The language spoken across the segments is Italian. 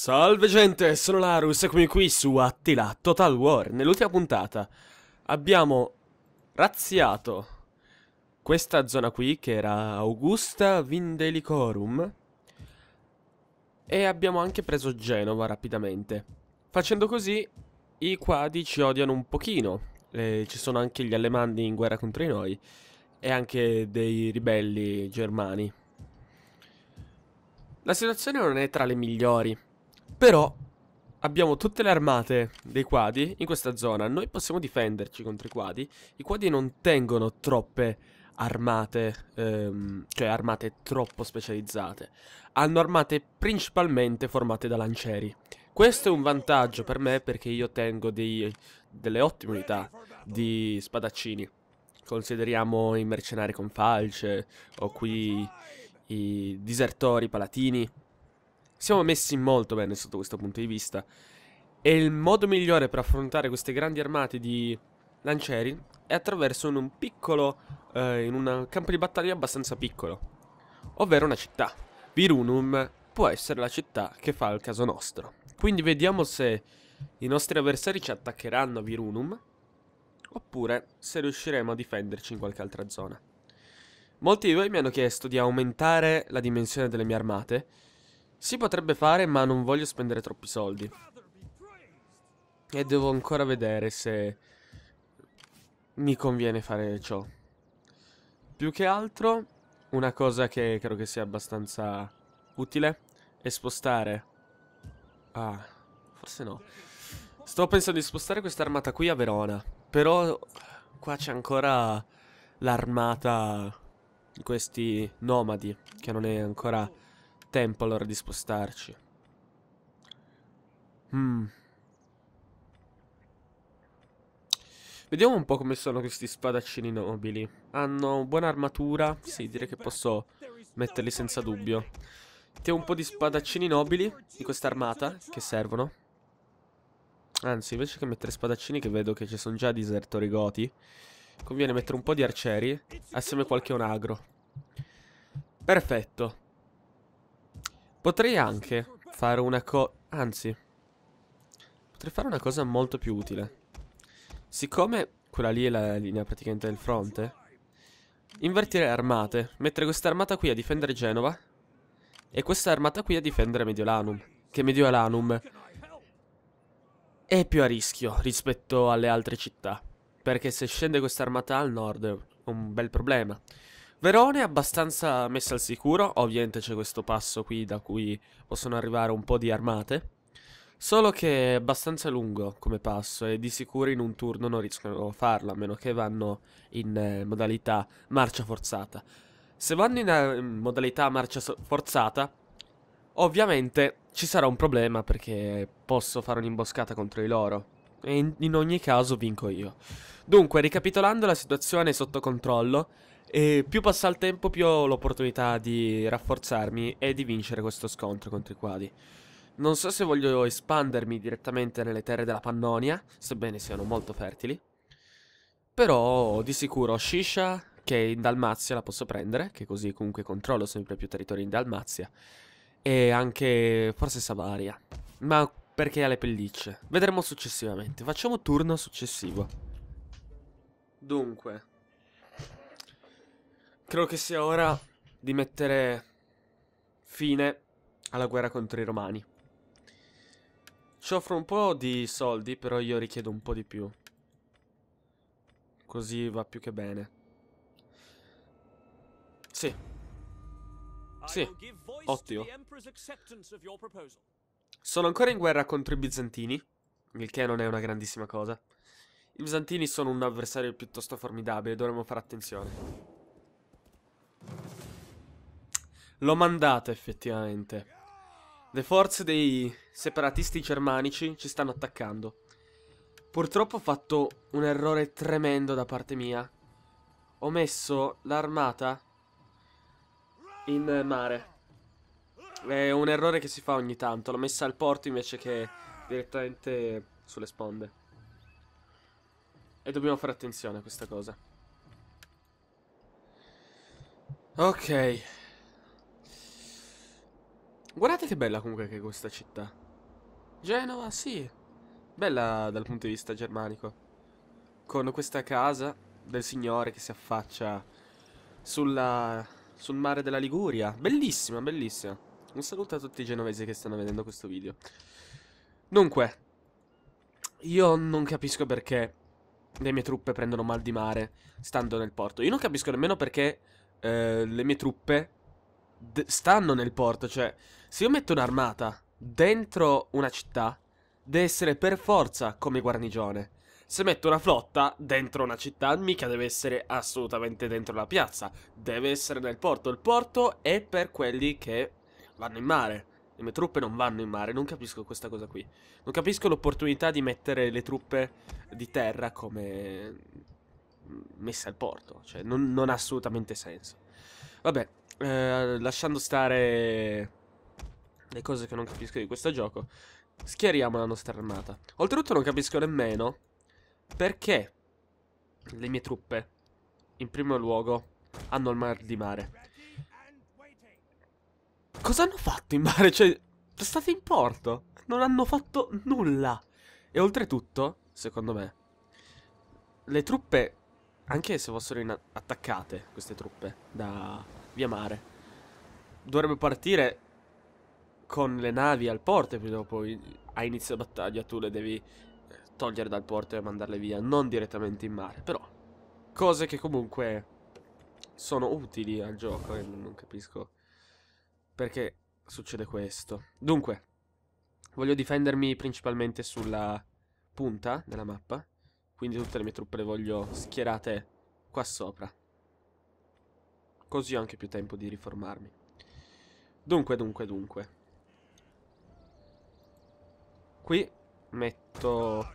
Salve gente, sono Larus, eccomi qui su Attila Total War. Nell'ultima puntata abbiamo razziato questa zona qui, che era Augusta Vindelicorum, e abbiamo anche preso Genova rapidamente. Facendo così, i quadi ci odiano un pochino. Eh, ci sono anche gli alemanni in guerra contro di noi, e anche dei ribelli germani. La situazione non è tra le migliori però abbiamo tutte le armate dei quadi in questa zona. Noi possiamo difenderci contro i quadi. I quadi non tengono troppe armate, ehm, cioè armate troppo specializzate. Hanno armate principalmente formate da lancieri. Questo è un vantaggio per me perché io tengo dei, delle ottime unità di spadaccini. Consideriamo i mercenari con falce o qui i disertori palatini siamo messi molto bene sotto questo punto di vista. E il modo migliore per affrontare queste grandi armate di lancieri è attraverso un piccolo, eh, in un campo di battaglia abbastanza piccolo, ovvero una città. Virunum può essere la città che fa il caso nostro. Quindi vediamo se i nostri avversari ci attaccheranno a Virunum, oppure se riusciremo a difenderci in qualche altra zona. Molti di voi mi hanno chiesto di aumentare la dimensione delle mie armate, si potrebbe fare, ma non voglio spendere troppi soldi. E devo ancora vedere se mi conviene fare ciò. Più che altro, una cosa che credo che sia abbastanza utile è spostare... Ah, forse no. Sto pensando di spostare questa armata qui a Verona. Però qua c'è ancora l'armata di questi nomadi che non è ancora tempo allora di spostarci. Mm. Vediamo un po' come sono questi spadaccini nobili. Hanno buona armatura. Sì, direi che posso metterli senza dubbio. Mettiamo un po' di spadaccini nobili di questa armata che servono. Anzi, invece che mettere spadaccini che vedo che ci sono già disertori goti, conviene mettere un po' di arcieri assieme a qualche onagro. Perfetto. Potrei anche fare una cosa... Anzi, potrei fare una cosa molto più utile. Siccome quella lì è la linea praticamente del fronte, invertire armate, mettere questa armata qui a difendere Genova e questa armata qui a difendere Mediolanum. Che Mediolanum è più a rischio rispetto alle altre città. Perché se scende questa armata al nord è un bel problema. Verone è abbastanza messa al sicuro, ovviamente c'è questo passo qui da cui possono arrivare un po' di armate, solo che è abbastanza lungo come passo e di sicuro in un turno non riescono a farlo, a meno che vanno in eh, modalità marcia forzata. Se vanno in eh, modalità marcia so forzata, ovviamente ci sarà un problema perché posso fare un'imboscata contro di loro e in, in ogni caso vinco io. Dunque, ricapitolando, la situazione sotto controllo. E più passa il tempo, più ho l'opportunità di rafforzarmi e di vincere questo scontro contro i quadi. Non so se voglio espandermi direttamente nelle terre della Pannonia, sebbene siano molto fertili. Però di sicuro Shisha, che in Dalmazia la posso prendere, che così comunque controllo sempre più territori in Dalmazia. E anche forse Savaria. Ma perché ha le pellicce? Vedremo successivamente. Facciamo turno successivo. Dunque, Credo che sia ora di mettere fine alla guerra contro i romani. Ci offro un po' di soldi, però io richiedo un po' di più. Così va più che bene. Sì. Sì, ottimo. Sono ancora in guerra contro i bizantini, il che non è una grandissima cosa. I bizantini sono un avversario piuttosto formidabile, dovremmo fare attenzione. L'ho mandata effettivamente. Le forze dei separatisti germanici ci stanno attaccando. Purtroppo ho fatto un errore tremendo da parte mia. Ho messo l'armata in mare. È un errore che si fa ogni tanto. L'ho messa al porto invece che direttamente sulle sponde. E dobbiamo fare attenzione a questa cosa. Ok. Guardate che bella comunque che è questa città. Genova, sì. Bella dal punto di vista germanico. Con questa casa del signore che si affaccia sulla, sul mare della Liguria. Bellissima, bellissima. Un saluto a tutti i genovesi che stanno vedendo questo video. Dunque, io non capisco perché le mie truppe prendono mal di mare stando nel porto. Io non capisco nemmeno perché eh, le mie truppe stanno nel porto, cioè se io metto un'armata dentro una città, deve essere per forza come guarnigione. Se metto una flotta dentro una città, mica deve essere assolutamente dentro la piazza, deve essere nel porto. Il porto è per quelli che vanno in mare. Le mie truppe non vanno in mare, non capisco questa cosa qui. Non capisco l'opportunità di mettere le truppe di terra come mm, messe al porto, cioè non, non ha assolutamente senso. Vabbè, eh, lasciando stare le cose che non capisco di questo gioco, schiariamo la nostra armata. Oltretutto non capisco nemmeno perché le mie truppe, in primo luogo, hanno il mar di mare. Cosa hanno fatto in mare? Cioè, sono stati in porto. Non hanno fatto nulla. E oltretutto, secondo me, le truppe, anche se fossero attaccate, queste truppe, da via mare. Dovrebbe partire con le navi al porto prima o poi a inizio battaglia tu le devi eh, togliere dal porto e mandarle via, non direttamente in mare, però cose che comunque sono utili al gioco e non capisco perché succede questo. Dunque, voglio difendermi principalmente sulla punta della mappa, quindi tutte le mie truppe le voglio schierate qua sopra. Così ho anche più tempo di riformarmi. Dunque, dunque, dunque. Qui metto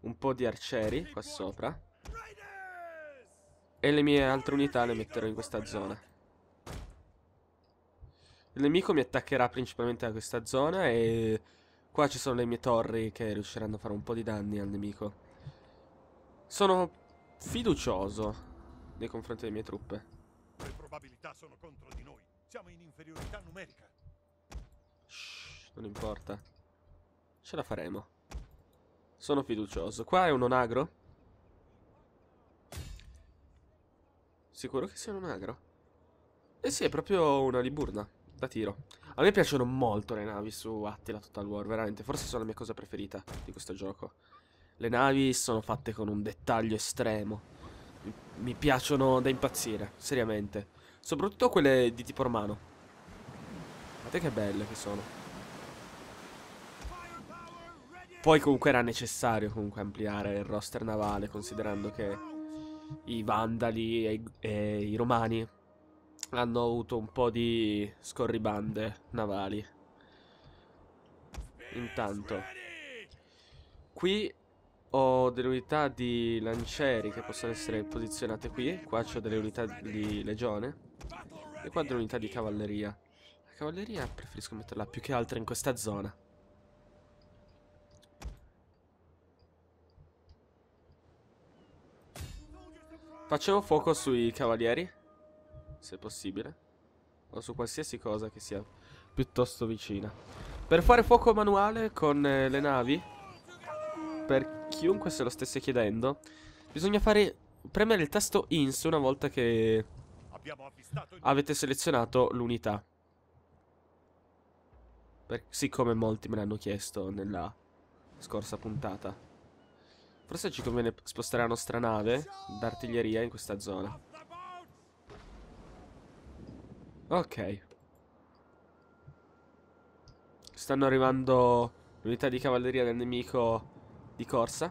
un po' di arcieri qua sopra. E le mie altre unità le metterò in questa zona. Il nemico mi attaccherà principalmente da questa zona e... Qua ci sono le mie torri che riusciranno a fare un po' di danni al nemico. Sono fiducioso nei confronti delle mie truppe probabilità sono contro di noi. Siamo in inferiorità numerica. Shh, non importa. Ce la faremo. Sono fiducioso. Qua è un onagro? Sicuro che sia un onagro? Eh sì, è proprio una liburna da tiro. A me piacciono molto le navi su Attila Total War, veramente. Forse sono la mia cosa preferita di questo gioco. Le navi sono fatte con un dettaglio estremo. Mi, mi piacciono da impazzire, seriamente. Soprattutto quelle di tipo romano. Guardate che belle che sono. Poi comunque era necessario comunque ampliare il roster navale, considerando che i Vandali e, e i Romani hanno avuto un po' di scorribande navali. Intanto, qui ho delle unità di lancieri che possono essere posizionate qui. Qua ho delle unità di legione. E quante unità di cavalleria? La cavalleria preferisco metterla più che altro in questa zona. Facevo fuoco sui cavalieri, se possibile, o su qualsiasi cosa che sia piuttosto vicina. Per fare fuoco manuale con eh, le navi, per chiunque se lo stesse chiedendo, bisogna fare premere il tasto INS una volta che Avete selezionato l'unità. Per... Siccome molti me l'hanno chiesto nella scorsa puntata. Forse ci conviene spostare la nostra nave d'artiglieria in questa zona. Ok. Stanno arrivando l'unità di cavalleria del nemico di corsa.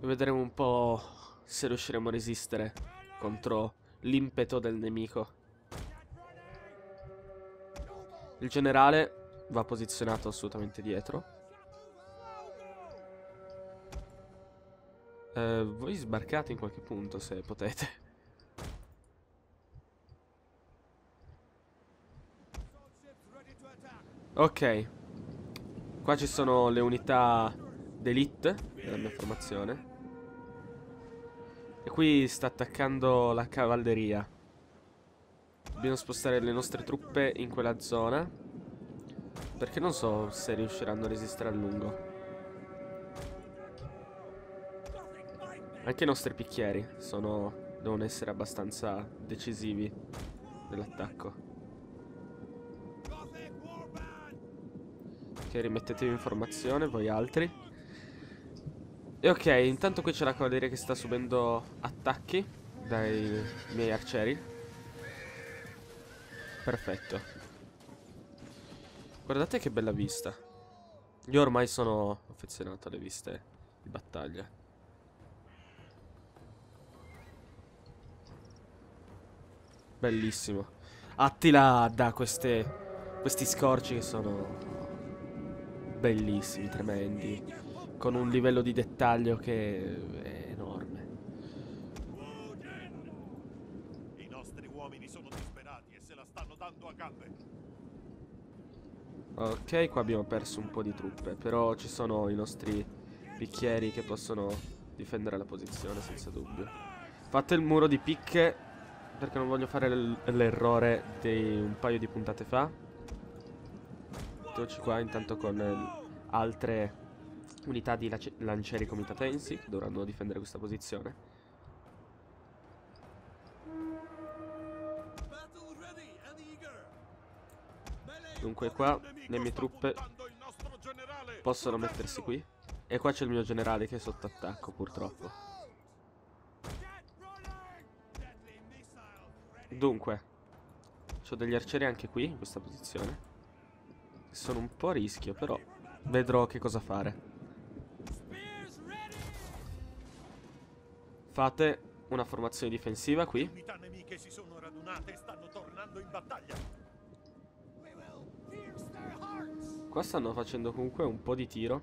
Vedremo un po' se riusciremo a resistere contro l'impeto del nemico. Il generale va posizionato assolutamente dietro. Eh, voi sbarcate in qualche punto se potete. Ok. Qua ci sono le unità d'elite della mia formazione. E qui sta attaccando la cavalleria. Dobbiamo spostare le nostre truppe in quella zona. Perché non so se riusciranno a resistere a lungo. Anche i nostri picchieri sono, devono essere abbastanza decisivi nell'attacco. Ok, rimettetevi in formazione voi altri. E ok, intanto qui c'è la cavalleria che sta subendo attacchi dai miei arcieri. Perfetto. Guardate che bella vista. Io ormai sono affezionato alle viste di battaglia. Bellissimo. Attila da queste, questi scorci che sono bellissimi, tremendi con un livello di dettaglio che è enorme. I nostri uomini sono disperati e se la stanno dando a gambe. Ok, qua abbiamo perso un po' di truppe, però ci sono i nostri bicchieri che possono difendere la posizione senza dubbio. Fate il muro di picche perché non voglio fare l'errore di un paio di puntate fa. Mettiamoci qua intanto con eh, altre Unità di lancieri comitatensi che dovranno difendere questa posizione. Dunque qua le mie truppe possono mettersi qui. E qua c'è il mio generale che è sotto attacco purtroppo. Dunque, ho degli arcieri anche qui, in questa posizione. Sono un po' a rischio, però vedrò che cosa fare. Fate una formazione difensiva qui. Qua stanno facendo comunque un po' di tiro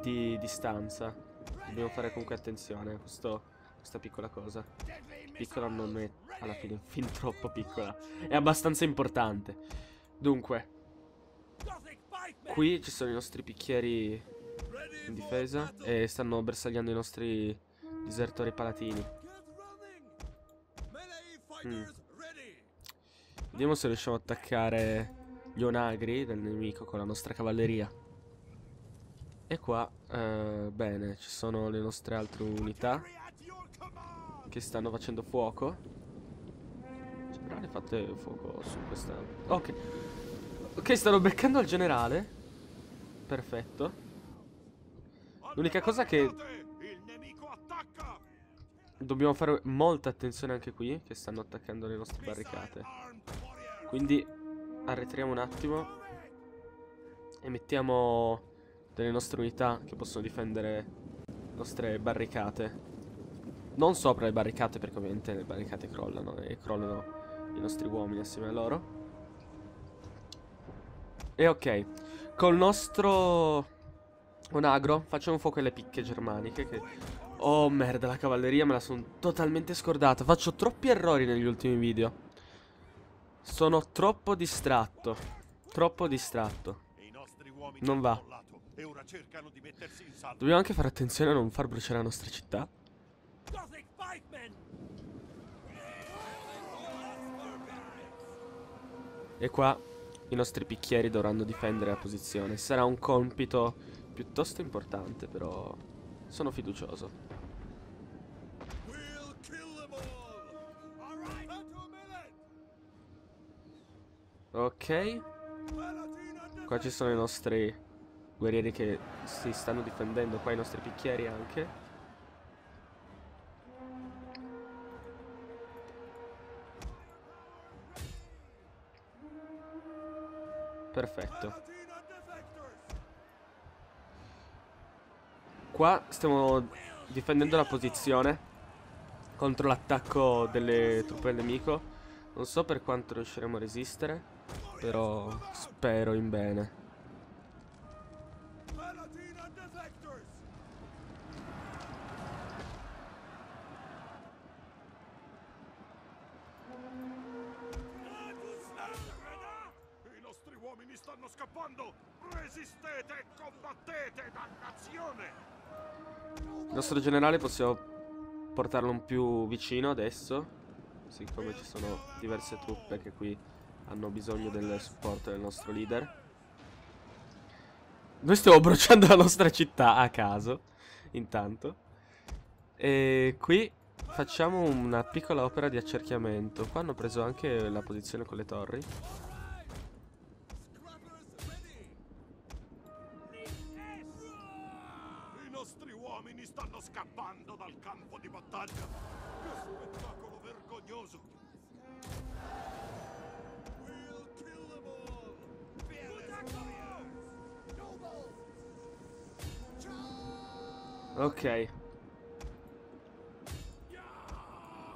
di distanza. Dobbiamo fare comunque attenzione a questo, questa piccola cosa. Piccola non è alla fine fin troppo piccola. È abbastanza importante. Dunque, qui ci sono i nostri picchieri in difesa e stanno bersagliando i nostri Disertori palatini. Mm. Vediamo se riusciamo a attaccare gli onagri del nemico con la nostra cavalleria. E qua, eh, bene, ci sono le nostre altre unità che stanno facendo fuoco. però le fate fuoco su questa... Ok. Ok, stanno beccando il generale. Perfetto. L'unica cosa che Dobbiamo fare molta attenzione anche qui, che stanno attaccando le nostre barricate. Quindi arretriamo un attimo e mettiamo delle nostre unità che possono difendere le nostre barricate. Non sopra le barricate perché ovviamente le barricate crollano e crollano i nostri uomini assieme a loro. E ok, col nostro un agro facciamo fuoco alle picche germaniche che Oh merda, la cavalleria me la sono totalmente scordata. Faccio troppi errori negli ultimi video. Sono troppo distratto. Troppo distratto. Non va. Dobbiamo anche fare attenzione a non far bruciare la nostra città. E qua i nostri picchieri dovranno difendere la posizione. Sarà un compito piuttosto importante, però sono fiducioso. Ok. Qua ci sono i nostri guerrieri che si stanno difendendo, qua i nostri picchieri anche. Perfetto. Qua stiamo difendendo la posizione contro l'attacco delle truppe del nemico. Non so per quanto riusciremo a resistere però spero in bene. I nostri uomini stanno scappando! Resistete e combattete, dannazione! Il nostro generale possiamo portarlo un più vicino adesso, siccome ci sono diverse truppe che qui hanno bisogno del supporto del nostro leader. Noi stiamo bruciando la nostra città a caso, intanto. E qui facciamo una piccola opera di accerchiamento. Qua hanno preso anche la posizione con le torri. Ok.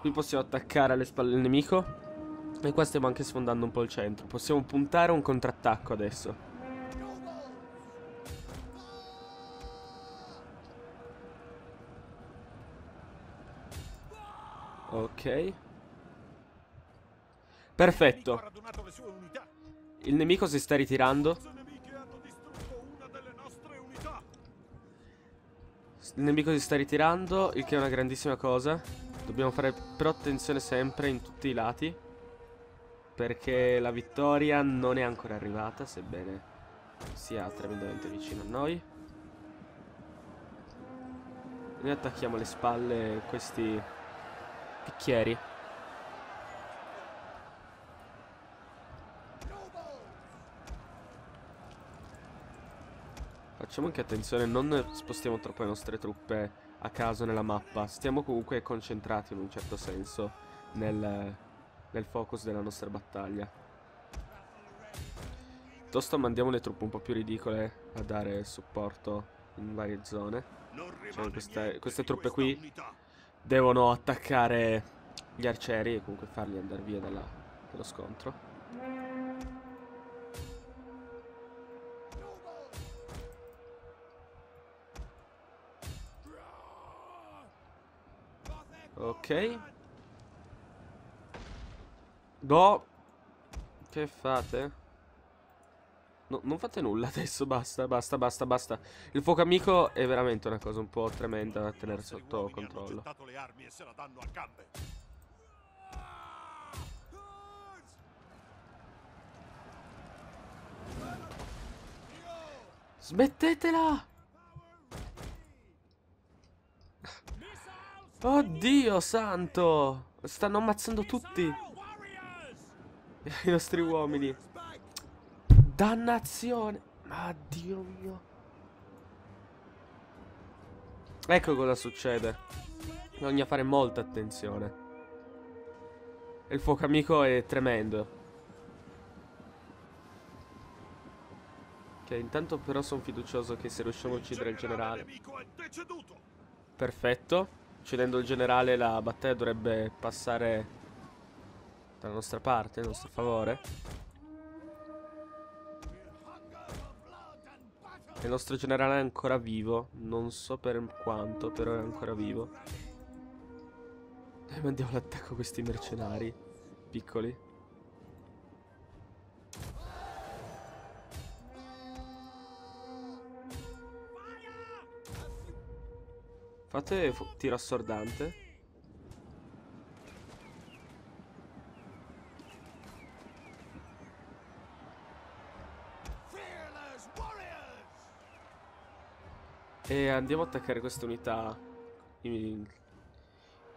Qui possiamo attaccare alle spalle del nemico. E qua stiamo anche sfondando un po' il centro. Possiamo puntare un contrattacco adesso. Ok. Perfetto. Il nemico si sta ritirando. Il nemico si sta ritirando, il che è una grandissima cosa. Dobbiamo fare però attenzione sempre in tutti i lati. Perché la vittoria non è ancora arrivata, sebbene sia tremendamente vicino a noi. Noi attacchiamo le spalle questi picchieri. Facciamo anche attenzione, non spostiamo troppo le nostre truppe a caso nella mappa. Stiamo comunque concentrati in un certo senso nel, nel focus della nostra battaglia. Piuttosto mandiamo le truppe un po' più ridicole a dare supporto in varie zone. Cioè, queste, queste truppe qui devono attaccare gli arcieri e comunque farli andare via dalla, dallo scontro. Ok. No. Che fate? No, non fate nulla adesso, basta, basta, basta, basta. Il fuoco amico è veramente una cosa un po' tremenda da tenere sotto controllo. Smettetela! Oddio santo! Stanno ammazzando tutti! I nostri uomini. Dannazione! Ma dio mio! Ecco cosa succede. Bisogna fare molta attenzione. Il fuoco amico è tremendo. Ok, cioè, intanto però sono fiducioso che se riusciamo a uccidere il generale. Perfetto. Uccidendo il generale la battaglia dovrebbe passare dalla nostra parte, a nostro favore. Il nostro generale è ancora vivo, non so per quanto, però è ancora vivo. Noi mandiamo l'attacco a questi mercenari piccoli. Fate tiro assordante. E andiamo a attaccare questa unità in...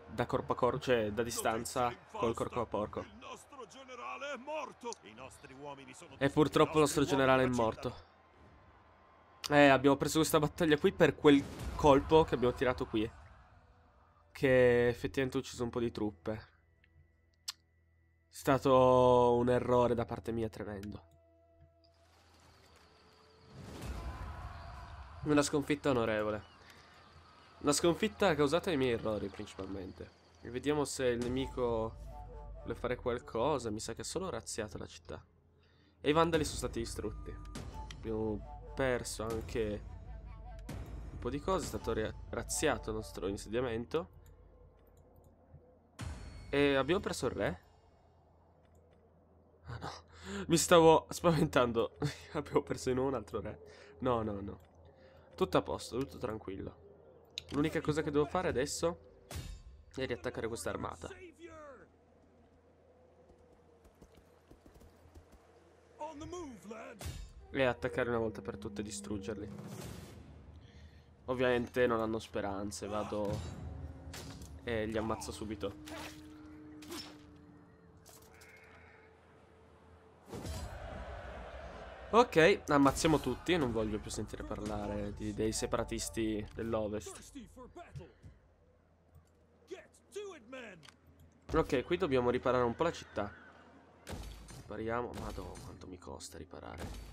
da corpo a corpo, cioè da distanza col corpo a porco. E purtroppo il nostro generale è morto. Eh, abbiamo preso questa battaglia qui per quel colpo che abbiamo tirato qui. Che effettivamente ha ucciso un po' di truppe. È stato un errore da parte mia tremendo. Una sconfitta onorevole. Una sconfitta causata dai miei errori principalmente. E vediamo se il nemico vuole fare qualcosa. Mi sa che è solo razziata la città. E i vandali sono stati distrutti. Abbiamo perso anche un po' di cose, è stato razziato il nostro insediamento. E abbiamo perso il re? Ah no, mi stavo spaventando. abbiamo perso in un altro re. No, no, no. Tutto a posto, tutto tranquillo. L'unica cosa che devo fare adesso è riattaccare questa armata. On the move, lad! E attaccare una volta per tutte e distruggerli. Ovviamente non hanno speranze, vado e li ammazzo subito. Ok, ammazziamo tutti, non voglio più sentire parlare di, dei separatisti dell'Ovest. Ok, qui dobbiamo riparare un po' la città. Ripariamo, madò quanto mi costa riparare.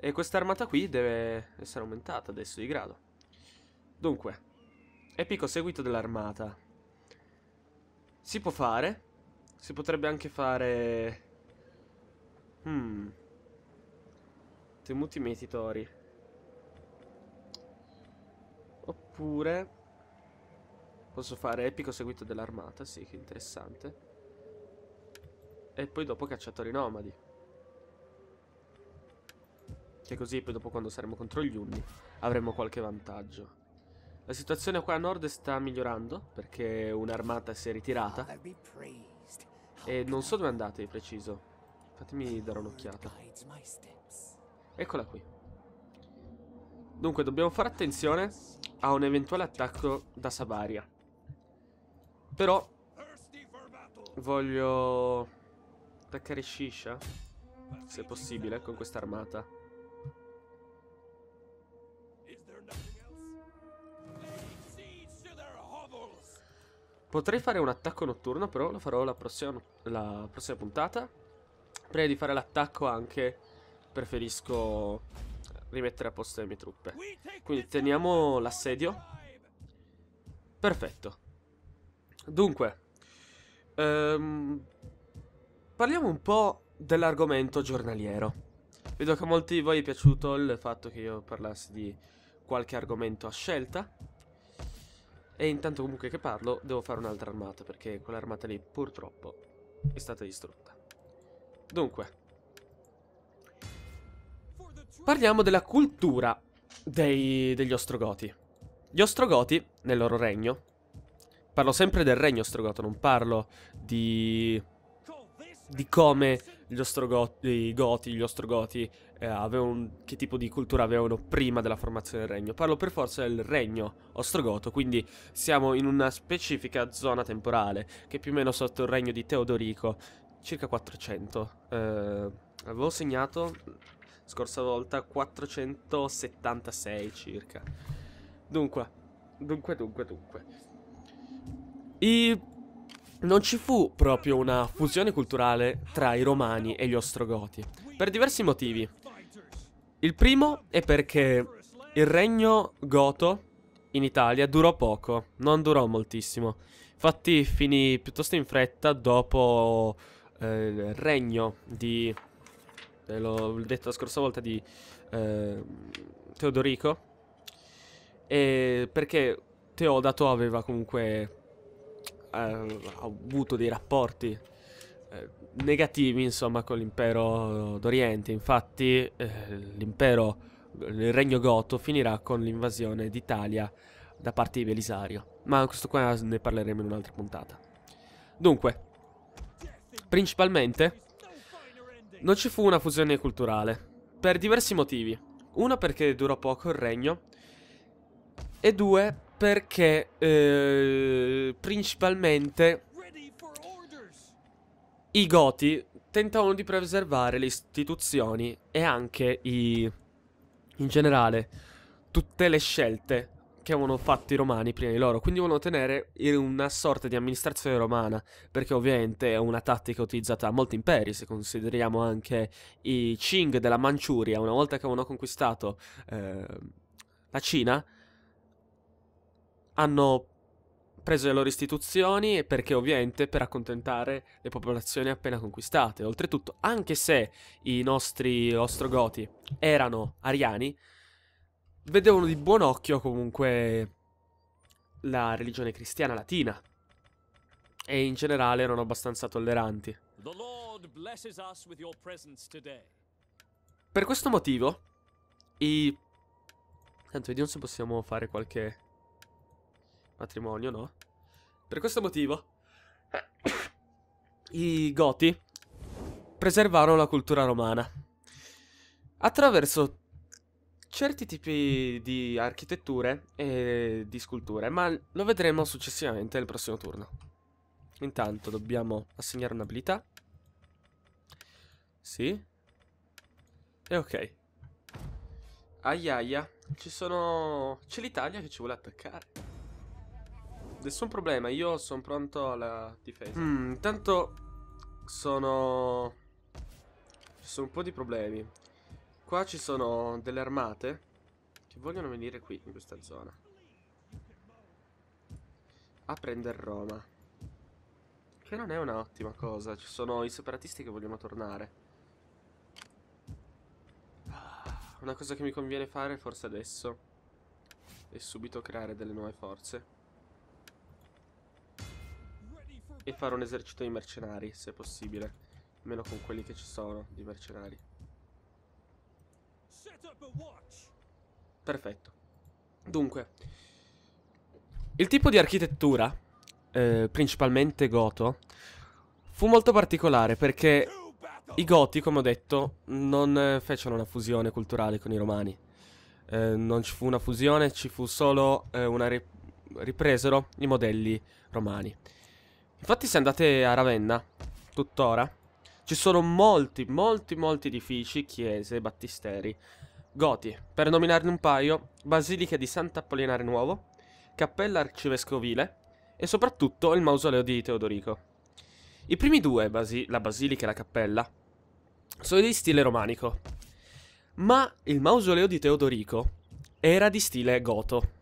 E questa armata qui deve essere aumentata adesso di grado. Dunque, epico seguito dell'armata. Si può fare. Si potrebbe anche fare... Hmm. Temuti metitori. Oppure... Posso fare epico seguito dell'armata, sì, che interessante. E poi dopo cacciatori nomadi che così poi dopo quando saremo contro gli Unni avremo qualche vantaggio. La situazione qua a nord sta migliorando perché un'armata si è ritirata e non so dove andate di preciso. Fatemi dare un'occhiata. Eccola qui. Dunque dobbiamo fare attenzione a un eventuale attacco da Sabaria. Però voglio attaccare Shisha se possibile con questa armata. Potrei fare un attacco notturno, però lo farò la prossima, la prossima puntata. Prima di fare l'attacco anche preferisco rimettere a posto le mie truppe. Quindi teniamo l'assedio. Perfetto. Dunque, ehm, parliamo un po' dell'argomento giornaliero. Vedo che a molti di voi è piaciuto il fatto che io parlassi di qualche argomento a scelta. E intanto comunque che parlo devo fare un'altra armata perché quell'armata lì purtroppo è stata distrutta. Dunque. Parliamo della cultura dei, degli Ostrogoti. Gli Ostrogoti, nel loro regno, parlo sempre del regno Ostrogoto, non parlo di di come gli ostrogoti, goti, gli ostrogoti eh, avevano, che tipo di cultura avevano prima della formazione del regno. Parlo per forza del regno ostrogoto, quindi siamo in una specifica zona temporale, che è più o meno sotto il regno di Teodorico, circa 400. Eh, avevo segnato scorsa volta 476 circa. Dunque, dunque, dunque, dunque. I non ci fu proprio una fusione culturale tra i romani e gli ostrogoti, per diversi motivi. Il primo è perché il regno goto in Italia durò poco, non durò moltissimo. Infatti finì piuttosto in fretta dopo eh, il regno di... Eh, l'ho detto la scorsa volta di eh, Teodorico. E perché Teodato aveva comunque eh, avuto dei rapporti eh, negativi insomma con l'impero d'Oriente infatti eh, l'impero il regno goto finirà con l'invasione d'Italia da parte di Belisario ma questo qua ne parleremo in un'altra puntata dunque principalmente non ci fu una fusione culturale per diversi motivi uno perché durò poco il regno e due perché eh, principalmente i Goti tentavano di preservare le istituzioni e anche i, in generale tutte le scelte che avevano fatto i romani prima di loro. Quindi volevano tenere una sorta di amministrazione romana, perché ovviamente è una tattica utilizzata da molti imperi, se consideriamo anche i Qing della Manciuria, una volta che avevano conquistato eh, la Cina, hanno preso le loro istituzioni perché ovviamente per accontentare le popolazioni appena conquistate. Oltretutto, anche se i nostri ostrogoti erano ariani, vedevano di buon occhio comunque la religione cristiana latina e in generale erano abbastanza tolleranti. Per questo motivo, i... Tanto vediamo se possiamo fare qualche matrimonio, no? Per questo motivo, i Goti preservarono la cultura romana attraverso certi tipi di architetture e di sculture, ma lo vedremo successivamente nel prossimo turno. Intanto dobbiamo assegnare un'abilità. Sì. E ok. Aiaia, ci sono... C'è l'Italia che ci vuole attaccare nessun problema, io sono pronto alla difesa. Mm, intanto sono... Ci sono un po' di problemi. Qua ci sono delle armate che vogliono venire qui, in questa zona. A prendere Roma. Che non è un'ottima cosa, ci sono i separatisti che vogliono tornare. Ah, una cosa che mi conviene fare forse adesso è subito creare delle nuove forze. E fare un esercito di mercenari, se possibile. Almeno con quelli che ci sono, di mercenari. Perfetto. Dunque, il tipo di architettura, eh, principalmente goto, fu molto particolare perché i goti, come ho detto, non eh, fecero una fusione culturale con i romani. Eh, non ci fu una fusione, ci fu solo eh, una ripresa ripresero i modelli romani. Infatti se andate a Ravenna, tuttora, ci sono molti, molti, molti edifici, chiese, battisteri, goti. Per nominarne un paio, Basilica di Sant'Apollinare Nuovo, Cappella Arcivescovile e soprattutto il mausoleo di Teodorico. I primi due, basi la basilica e la cappella, sono di stile romanico, ma il mausoleo di Teodorico era di stile goto.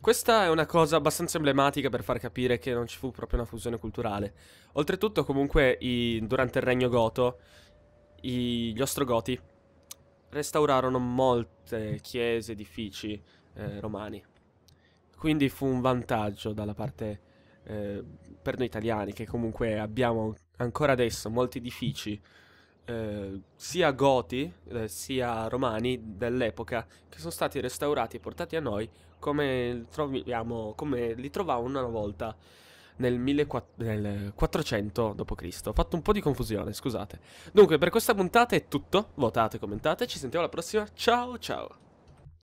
Questa è una cosa abbastanza emblematica per far capire che non ci fu proprio una fusione culturale. Oltretutto, comunque, i, durante il regno goto, i, gli ostrogoti restaurarono molte chiese, edifici eh, romani. Quindi fu un vantaggio dalla parte eh, per noi italiani, che comunque abbiamo ancora adesso molti edifici eh, sia goti eh, sia romani dell'epoca che sono stati restaurati e portati a noi come, troviamo, come li trovavo una volta nel 400 d.C. Ho fatto un po' di confusione, scusate. Dunque, per questa puntata è tutto. Votate, commentate, ci sentiamo alla prossima. Ciao, ciao.